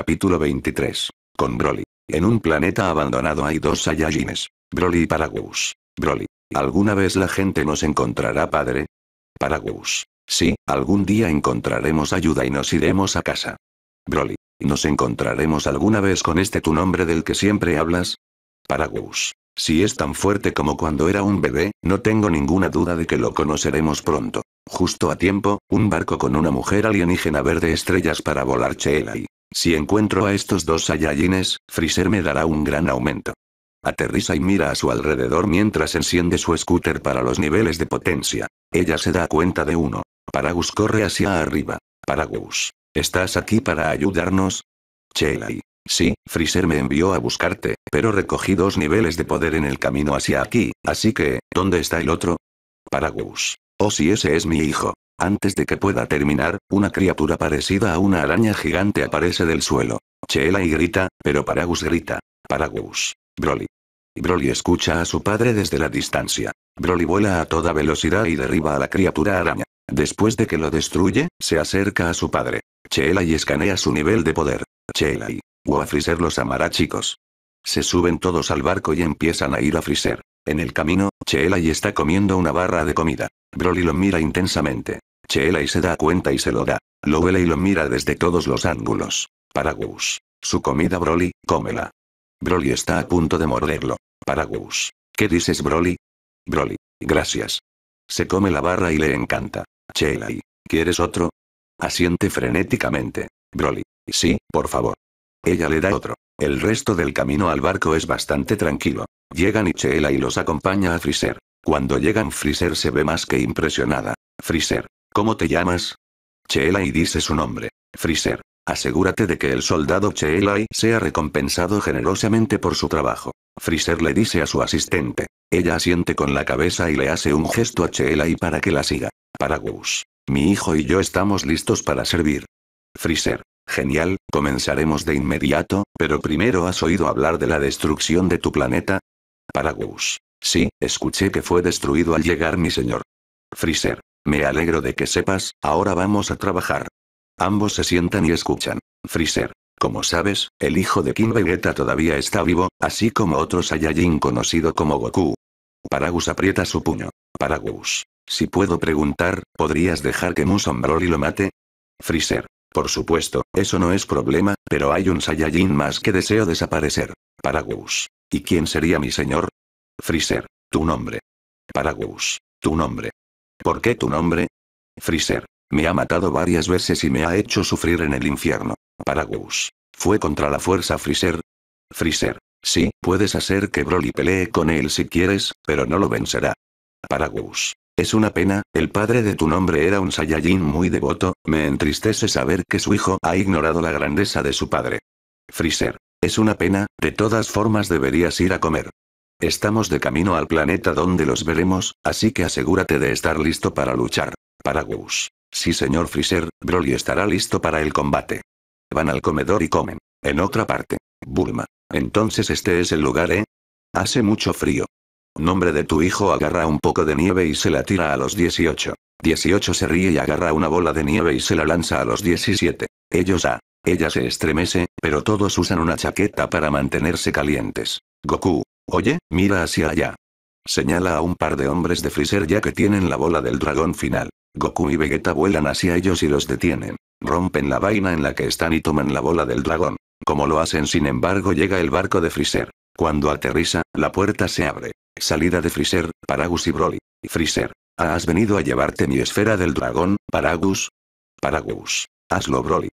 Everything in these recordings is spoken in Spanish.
Capítulo 23. Con Broly. En un planeta abandonado hay dos Saiyajines. Broly y Paragus. Broly. ¿Alguna vez la gente nos encontrará padre? Paragus. Sí, algún día encontraremos ayuda y nos iremos a casa. Broly. ¿Nos encontraremos alguna vez con este tu nombre del que siempre hablas? Paragus. Si es tan fuerte como cuando era un bebé, no tengo ninguna duda de que lo conoceremos pronto. Justo a tiempo, un barco con una mujer alienígena verde estrellas para volar y. Si encuentro a estos dos Saiyajines, Freezer me dará un gran aumento. Aterriza y mira a su alrededor mientras enciende su scooter para los niveles de potencia. Ella se da cuenta de uno. Paragus corre hacia arriba. Paragus. ¿Estás aquí para ayudarnos? Chela, Sí, Freezer me envió a buscarte, pero recogí dos niveles de poder en el camino hacia aquí, así que, ¿dónde está el otro? Paragus. Oh si ese es mi hijo. Antes de que pueda terminar, una criatura parecida a una araña gigante aparece del suelo. Chela y grita, pero Paragus grita. Paragus. Broly. Broly escucha a su padre desde la distancia. Broly vuela a toda velocidad y derriba a la criatura araña. Después de que lo destruye, se acerca a su padre. Chela y escanea su nivel de poder. Chela y a Freezer los amará chicos. Se suben todos al barco y empiezan a ir a Freezer. En el camino, Chela y está comiendo una barra de comida. Broly lo mira intensamente. Chela y se da cuenta y se lo da. Lo huele y lo mira desde todos los ángulos. Paragus. Su comida Broly, cómela. Broly está a punto de morderlo. Paragus. ¿Qué dices Broly? Broly. Gracias. Se come la barra y le encanta. Chela y. ¿Quieres otro? Asiente frenéticamente. Broly. Sí, por favor. Ella le da otro. El resto del camino al barco es bastante tranquilo. Llegan y Chela y los acompaña a Freezer. Cuando llegan Freezer se ve más que impresionada. Freezer, ¿Cómo te llamas? y dice su nombre. Freezer. Asegúrate de que el soldado Cheelai sea recompensado generosamente por su trabajo. Freezer le dice a su asistente. Ella asiente con la cabeza y le hace un gesto a Cheelai para que la siga. Paragus. Mi hijo y yo estamos listos para servir. Freezer. Genial, comenzaremos de inmediato, pero primero has oído hablar de la destrucción de tu planeta. Paragus. Sí, escuché que fue destruido al llegar mi señor. Freezer. Me alegro de que sepas, ahora vamos a trabajar. Ambos se sientan y escuchan. Freezer. Como sabes, el hijo de King Vegeta todavía está vivo, así como otro Saiyajin conocido como Goku. Paragus aprieta su puño. Paragus. Si puedo preguntar, ¿podrías dejar que Muson y lo mate? Freezer. Por supuesto, eso no es problema, pero hay un Saiyajin más que deseo desaparecer. Paragus. ¿Y quién sería mi señor? Freezer. Tu nombre. Paragus. Tu nombre. ¿Por qué tu nombre? Freezer. Me ha matado varias veces y me ha hecho sufrir en el infierno. Paragus. ¿Fue contra la fuerza Freezer? Freezer. Sí, puedes hacer que Broly pelee con él si quieres, pero no lo vencerá. Paragus. Es una pena, el padre de tu nombre era un Saiyajin muy devoto, me entristece saber que su hijo ha ignorado la grandeza de su padre. Freezer. Es una pena, de todas formas deberías ir a comer. Estamos de camino al planeta donde los veremos, así que asegúrate de estar listo para luchar. Para Paragus. Sí señor Freezer, Broly estará listo para el combate. Van al comedor y comen. En otra parte. Bulma. Entonces este es el lugar, ¿eh? Hace mucho frío. Nombre de tu hijo agarra un poco de nieve y se la tira a los 18. 18 se ríe y agarra una bola de nieve y se la lanza a los 17. Ellos a. Ella se estremece, pero todos usan una chaqueta para mantenerse calientes. Goku, Oye, mira hacia allá. Señala a un par de hombres de Freezer ya que tienen la bola del dragón final. Goku y Vegeta vuelan hacia ellos y los detienen. Rompen la vaina en la que están y toman la bola del dragón. Como lo hacen sin embargo llega el barco de Freezer. Cuando aterriza, la puerta se abre. Salida de Freezer, Paragus y Broly. Freezer. ¿ah, ¿Has venido a llevarte mi esfera del dragón, Paragus? Paragus. Hazlo Broly.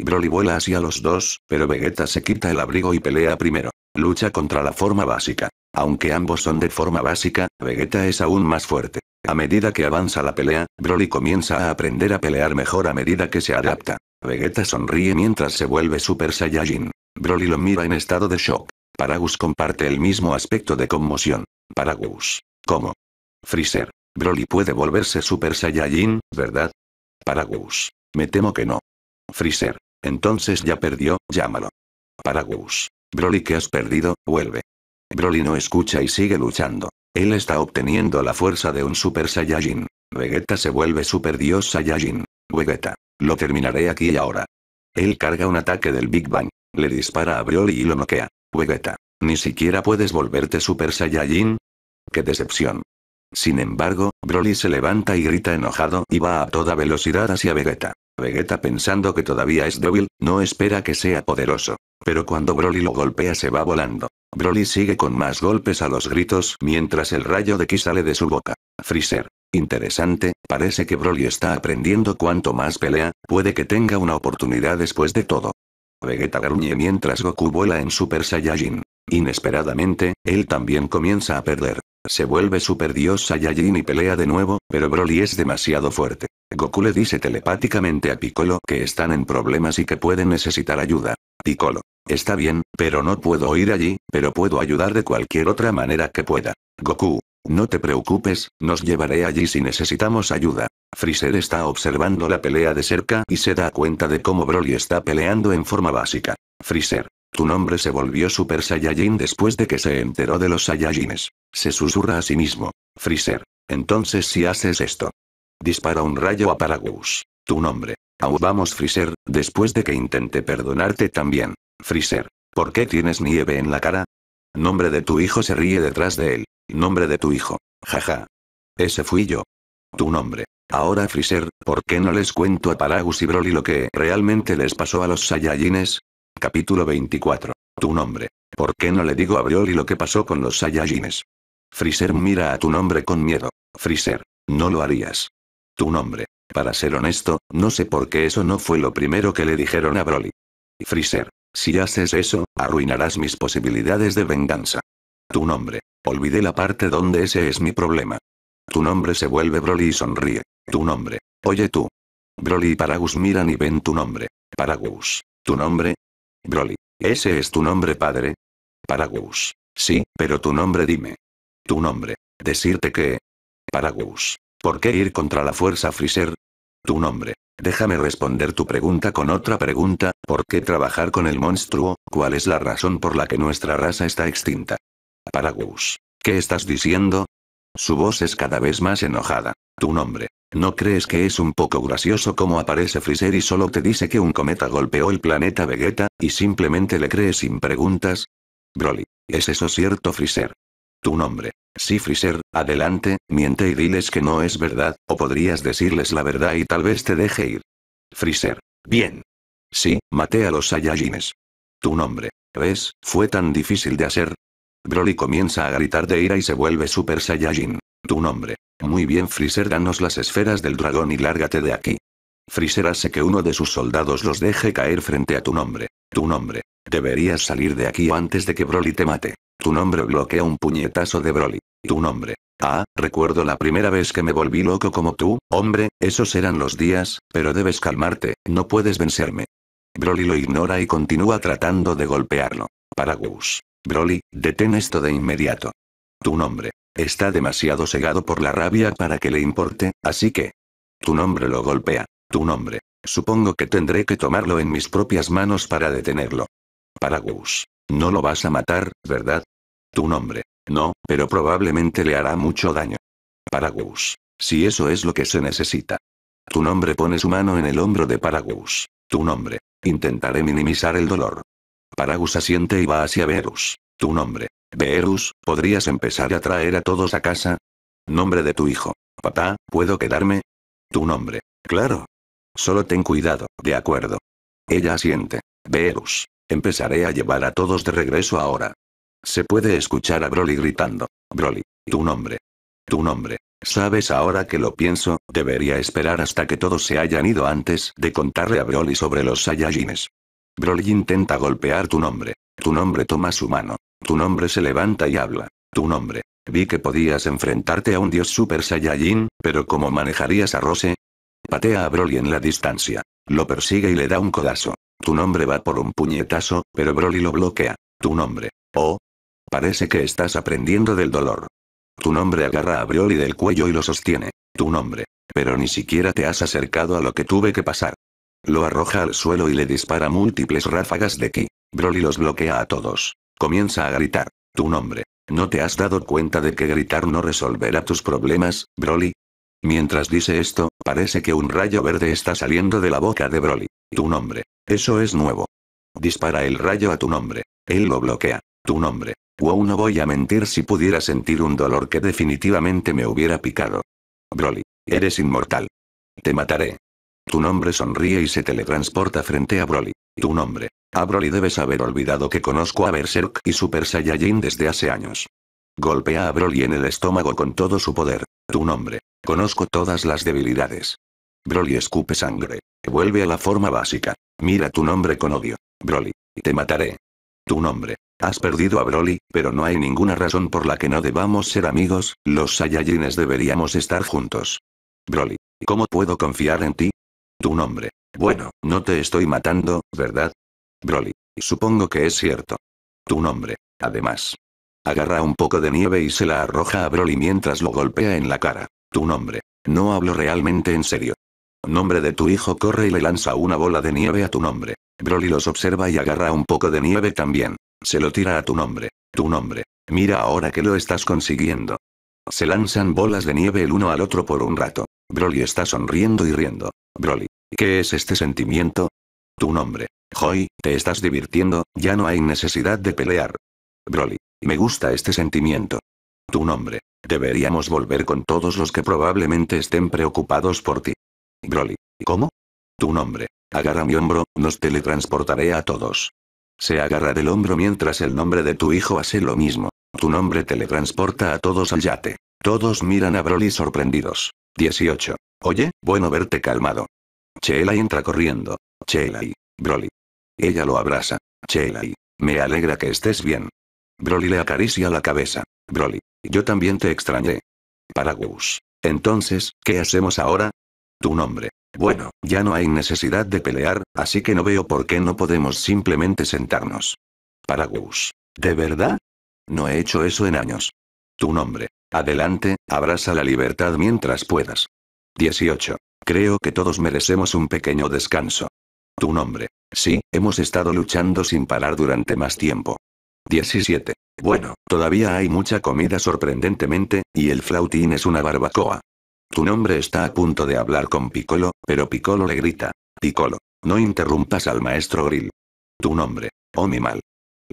Broly vuela hacia los dos, pero Vegeta se quita el abrigo y pelea primero. Lucha contra la forma básica. Aunque ambos son de forma básica, Vegeta es aún más fuerte. A medida que avanza la pelea, Broly comienza a aprender a pelear mejor a medida que se adapta. Vegeta sonríe mientras se vuelve Super Saiyajin. Broly lo mira en estado de shock. Paragus comparte el mismo aspecto de conmoción. Paragus. ¿Cómo? Freezer. Broly puede volverse Super Saiyajin, ¿verdad? Paragus. Me temo que no. Freezer. Entonces ya perdió, llámalo. Paragus. Broly que has perdido, vuelve. Broly no escucha y sigue luchando. Él está obteniendo la fuerza de un Super Saiyajin. Vegeta se vuelve Super Dios Saiyajin. Vegeta. Lo terminaré aquí y ahora. Él carga un ataque del Big Bang. Le dispara a Broly y lo noquea. Vegeta. Ni siquiera puedes volverte Super Saiyajin. ¡Qué decepción! Sin embargo, Broly se levanta y grita enojado y va a toda velocidad hacia Vegeta. Vegeta pensando que todavía es débil, no espera que sea poderoso. Pero cuando Broly lo golpea se va volando. Broly sigue con más golpes a los gritos mientras el rayo de ki sale de su boca. Freezer. Interesante, parece que Broly está aprendiendo cuanto más pelea, puede que tenga una oportunidad después de todo. Vegeta gruñe mientras Goku vuela en Super Saiyajin. Inesperadamente, él también comienza a perder. Se vuelve Super Dios Saiyajin y pelea de nuevo, pero Broly es demasiado fuerte. Goku le dice telepáticamente a Piccolo que están en problemas y que pueden necesitar ayuda. Piccolo. Está bien, pero no puedo ir allí, pero puedo ayudar de cualquier otra manera que pueda. Goku. No te preocupes, nos llevaré allí si necesitamos ayuda. Freezer está observando la pelea de cerca y se da cuenta de cómo Broly está peleando en forma básica. Freezer. Tu nombre se volvió Super Saiyajin después de que se enteró de los Saiyajines. Se susurra a sí mismo. Freezer. Entonces si haces esto. Dispara un rayo a Paragus. Tu nombre. Aún vamos Freezer, después de que intente perdonarte también. Freezer. ¿Por qué tienes nieve en la cara? Nombre de tu hijo se ríe detrás de él. Nombre de tu hijo. Jaja. Ese fui yo. Tu nombre. Ahora Freezer, ¿por qué no les cuento a Paragus y Broly lo que realmente les pasó a los Saiyajines? Capítulo 24. Tu nombre. ¿Por qué no le digo a Broly lo que pasó con los Saiyajines? Freezer mira a tu nombre con miedo. Freezer. No lo harías. Tu nombre. Para ser honesto, no sé por qué eso no fue lo primero que le dijeron a Broly. Freezer. Si haces eso, arruinarás mis posibilidades de venganza. Tu nombre. Olvidé la parte donde ese es mi problema. Tu nombre se vuelve Broly y sonríe. Tu nombre. Oye tú. Broly y Paragus miran y ven tu nombre. Paragus. ¿Tu nombre? Broly. ¿Ese es tu nombre, padre? Paragus. Sí, pero tu nombre dime. Tu nombre. Decirte que... Paragus. ¿Por qué ir contra la fuerza Freezer? Tu nombre. Déjame responder tu pregunta con otra pregunta, ¿por qué trabajar con el monstruo? ¿Cuál es la razón por la que nuestra raza está extinta? Paragus. ¿Qué estás diciendo? Su voz es cada vez más enojada. Tu nombre. ¿No crees que es un poco gracioso como aparece Freezer y solo te dice que un cometa golpeó el planeta Vegeta, y simplemente le crees sin preguntas? Broly. ¿Es eso cierto Freezer? Tu nombre. Sí, Freezer, adelante, miente y diles que no es verdad, o podrías decirles la verdad y tal vez te deje ir. Freezer. Bien. Sí, maté a los Saiyajines. Tu nombre. ¿Ves? Fue tan difícil de hacer. Broly comienza a gritar de ira y se vuelve Super Saiyajin. Tu nombre. Muy bien, Freezer, danos las esferas del dragón y lárgate de aquí. Freezer hace que uno de sus soldados los deje caer frente a tu nombre. Tu nombre. Deberías salir de aquí antes de que Broly te mate. Tu nombre bloquea un puñetazo de Broly. Tu nombre. Ah, recuerdo la primera vez que me volví loco como tú, hombre, esos eran los días, pero debes calmarte, no puedes vencerme. Broly lo ignora y continúa tratando de golpearlo. Paragus. Broly, detén esto de inmediato. Tu nombre. Está demasiado cegado por la rabia para que le importe, así que... Tu nombre lo golpea. Tu nombre. Supongo que tendré que tomarlo en mis propias manos para detenerlo. Paragus. No lo vas a matar, ¿verdad? Tu nombre. No, pero probablemente le hará mucho daño. Paragus. Si eso es lo que se necesita. Tu nombre pone su mano en el hombro de Paragus. Tu nombre. Intentaré minimizar el dolor. Paragus asiente y va hacia Verus. Tu nombre. Verus, ¿podrías empezar a traer a todos a casa? Nombre de tu hijo. Papá, ¿puedo quedarme? Tu nombre. Claro. Solo ten cuidado, de acuerdo. Ella asiente. Verus. Empezaré a llevar a todos de regreso ahora. Se puede escuchar a Broly gritando. Broly, tu nombre. Tu nombre. Sabes ahora que lo pienso, debería esperar hasta que todos se hayan ido antes de contarle a Broly sobre los Saiyajines. Broly intenta golpear tu nombre. Tu nombre toma su mano. Tu nombre se levanta y habla. Tu nombre. Vi que podías enfrentarte a un dios super Saiyajin, pero ¿cómo manejarías a Rose? Patea a Broly en la distancia. Lo persigue y le da un codazo. Tu nombre va por un puñetazo, pero Broly lo bloquea. Tu nombre. Oh. Parece que estás aprendiendo del dolor. Tu nombre agarra a Broly del cuello y lo sostiene. Tu nombre. Pero ni siquiera te has acercado a lo que tuve que pasar. Lo arroja al suelo y le dispara múltiples ráfagas de ki. Broly los bloquea a todos. Comienza a gritar. Tu nombre. ¿No te has dado cuenta de que gritar no resolverá tus problemas, Broly? Mientras dice esto, parece que un rayo verde está saliendo de la boca de Broly. Tu nombre. Eso es nuevo. Dispara el rayo a tu nombre. Él lo bloquea. Tu nombre. Wow, no voy a mentir si pudiera sentir un dolor que definitivamente me hubiera picado. Broly, eres inmortal. Te mataré. Tu nombre sonríe y se teletransporta frente a Broly. Tu nombre. A Broly debes haber olvidado que conozco a Berserk y Super Saiyajin desde hace años. Golpea a Broly en el estómago con todo su poder. Tu nombre. Conozco todas las debilidades. Broly escupe sangre. Vuelve a la forma básica. Mira tu nombre con odio. Broly. Te mataré. Tu nombre. Has perdido a Broly, pero no hay ninguna razón por la que no debamos ser amigos, los Saiyajines deberíamos estar juntos. Broly. ¿Cómo puedo confiar en ti? Tu nombre. Bueno, no te estoy matando, ¿verdad? Broly. Supongo que es cierto. Tu nombre. Además. Agarra un poco de nieve y se la arroja a Broly mientras lo golpea en la cara. Tu nombre. No hablo realmente en serio. Nombre de tu hijo corre y le lanza una bola de nieve a tu nombre. Broly los observa y agarra un poco de nieve también. Se lo tira a tu nombre. Tu nombre. Mira ahora que lo estás consiguiendo. Se lanzan bolas de nieve el uno al otro por un rato. Broly está sonriendo y riendo. Broly, ¿qué es este sentimiento? Tu nombre. Joy, te estás divirtiendo, ya no hay necesidad de pelear. Broly, me gusta este sentimiento. Tu nombre. Deberíamos volver con todos los que probablemente estén preocupados por ti. Broly. ¿Cómo? Tu nombre. Agarra mi hombro, nos teletransportaré a todos. Se agarra del hombro mientras el nombre de tu hijo hace lo mismo. Tu nombre teletransporta a todos al yate. Todos miran a Broly sorprendidos. 18. Oye, bueno verte calmado. Chela entra corriendo. y Broly. Ella lo abraza. y Me alegra que estés bien. Broly le acaricia la cabeza. Broly. Yo también te extrañé. Paragus. Entonces, ¿qué hacemos ahora? Tu nombre. Bueno, ya no hay necesidad de pelear, así que no veo por qué no podemos simplemente sentarnos. Paragus. ¿De verdad? No he hecho eso en años. Tu nombre. Adelante, abraza la libertad mientras puedas. 18. Creo que todos merecemos un pequeño descanso. Tu nombre. Sí, hemos estado luchando sin parar durante más tiempo. 17. Bueno, todavía hay mucha comida sorprendentemente, y el flautín es una barbacoa. Tu nombre está a punto de hablar con Piccolo, pero Piccolo le grita. Piccolo, no interrumpas al maestro Grill. Tu nombre, oh mi mal.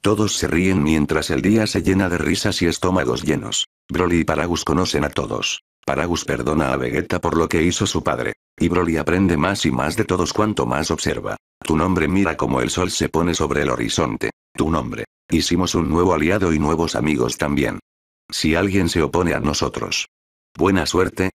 Todos se ríen mientras el día se llena de risas y estómagos llenos. Broly y Paragus conocen a todos. Paragus perdona a Vegeta por lo que hizo su padre. Y Broly aprende más y más de todos cuanto más observa. Tu nombre mira como el sol se pone sobre el horizonte. Tu nombre. Hicimos un nuevo aliado y nuevos amigos también. Si alguien se opone a nosotros. Buena suerte,